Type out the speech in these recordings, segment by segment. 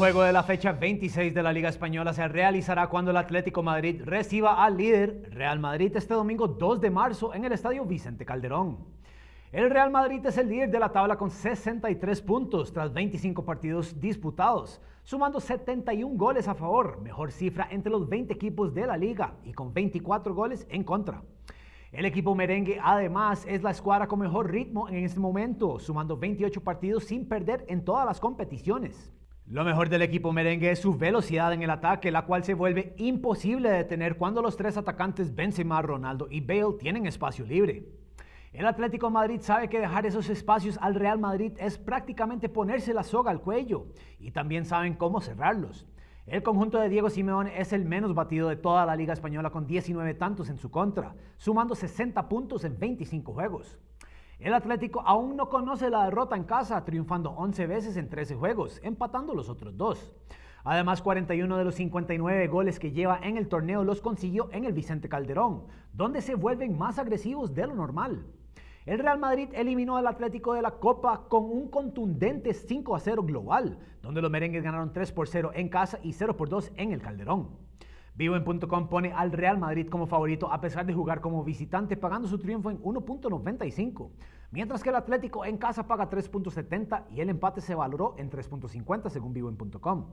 juego de la fecha 26 de la Liga Española se realizará cuando el Atlético Madrid reciba al líder Real Madrid este domingo 2 de marzo en el Estadio Vicente Calderón. El Real Madrid es el líder de la tabla con 63 puntos tras 25 partidos disputados, sumando 71 goles a favor, mejor cifra entre los 20 equipos de la liga y con 24 goles en contra. El equipo merengue además es la escuadra con mejor ritmo en este momento, sumando 28 partidos sin perder en todas las competiciones. Lo mejor del equipo merengue es su velocidad en el ataque, la cual se vuelve imposible de detener cuando los tres atacantes Benzema, Ronaldo y Bale tienen espacio libre. El Atlético Madrid sabe que dejar esos espacios al Real Madrid es prácticamente ponerse la soga al cuello y también saben cómo cerrarlos. El conjunto de Diego Simeone es el menos batido de toda la Liga Española con 19 tantos en su contra, sumando 60 puntos en 25 juegos. El Atlético aún no conoce la derrota en casa, triunfando 11 veces en 13 juegos, empatando los otros dos. Además, 41 de los 59 goles que lleva en el torneo los consiguió en el Vicente Calderón, donde se vuelven más agresivos de lo normal. El Real Madrid eliminó al Atlético de la Copa con un contundente 5 0 global, donde los merengues ganaron 3 por 0 en casa y 0 por 2 en el Calderón. Vivoen.com pone al Real Madrid como favorito a pesar de jugar como visitante, pagando su triunfo en 1.95, mientras que el Atlético en casa paga 3.70 y el empate se valoró en 3.50 según Vivoen.com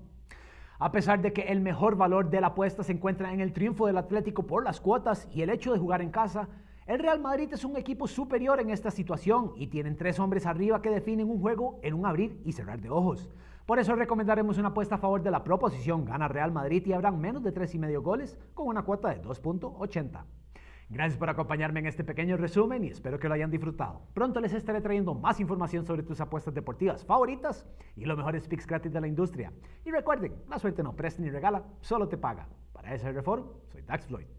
A pesar de que el mejor valor de la apuesta se encuentra en el triunfo del Atlético por las cuotas y el hecho de jugar en casa, el Real Madrid es un equipo superior en esta situación y tienen tres hombres arriba que definen un juego en un abrir y cerrar de ojos. Por eso recomendaremos una apuesta a favor de la proposición gana Real Madrid y habrán menos de y medio goles con una cuota de 2.80. Gracias por acompañarme en este pequeño resumen y espero que lo hayan disfrutado. Pronto les estaré trayendo más información sobre tus apuestas deportivas favoritas y los mejores picks gratis de la industria. Y recuerden, la suerte no presta ni regala, solo te paga. Para ese reform, soy Dax Floyd.